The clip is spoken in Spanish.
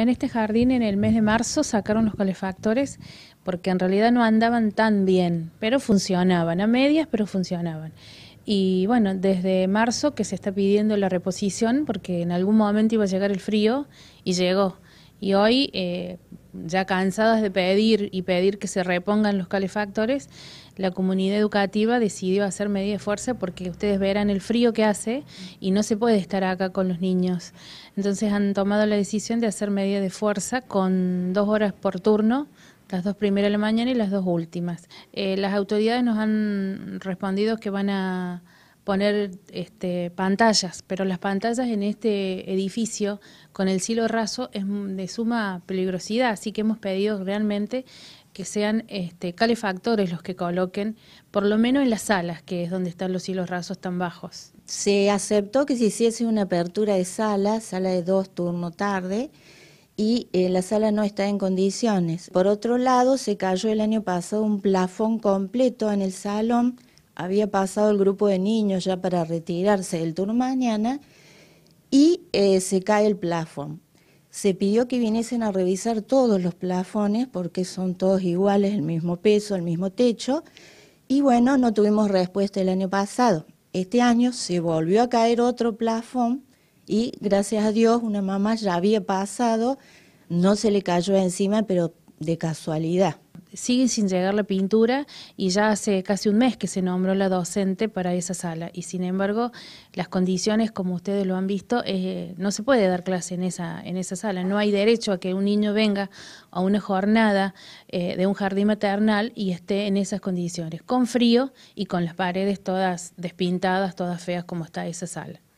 En este jardín en el mes de marzo sacaron los calefactores porque en realidad no andaban tan bien, pero funcionaban, a medias, pero funcionaban. Y bueno, desde marzo que se está pidiendo la reposición porque en algún momento iba a llegar el frío y llegó. Y hoy eh, ya cansadas de pedir y pedir que se repongan los calefactores, la comunidad educativa decidió hacer media de fuerza porque ustedes verán el frío que hace y no se puede estar acá con los niños. Entonces han tomado la decisión de hacer medida de fuerza con dos horas por turno las dos primeras de la mañana y las dos últimas. Eh, las autoridades nos han respondido que van a poner este, pantallas, pero las pantallas en este edificio con el cielo raso es de suma peligrosidad, así que hemos pedido realmente que sean este, calefactores los que coloquen, por lo menos en las salas, que es donde están los hilos rasos tan bajos. Se aceptó que se hiciese una apertura de sala, sala de dos turno tarde, y eh, la sala no está en condiciones. Por otro lado, se cayó el año pasado un plafón completo en el salón había pasado el grupo de niños ya para retirarse del turno mañana y eh, se cae el plafón. Se pidió que viniesen a revisar todos los plafones porque son todos iguales, el mismo peso, el mismo techo. Y bueno, no tuvimos respuesta el año pasado. Este año se volvió a caer otro plafón y gracias a Dios una mamá ya había pasado, no se le cayó encima, pero de casualidad sigue sin llegar la pintura y ya hace casi un mes que se nombró la docente para esa sala y sin embargo las condiciones, como ustedes lo han visto, eh, no se puede dar clase en esa, en esa sala. No hay derecho a que un niño venga a una jornada eh, de un jardín maternal y esté en esas condiciones, con frío y con las paredes todas despintadas, todas feas como está esa sala.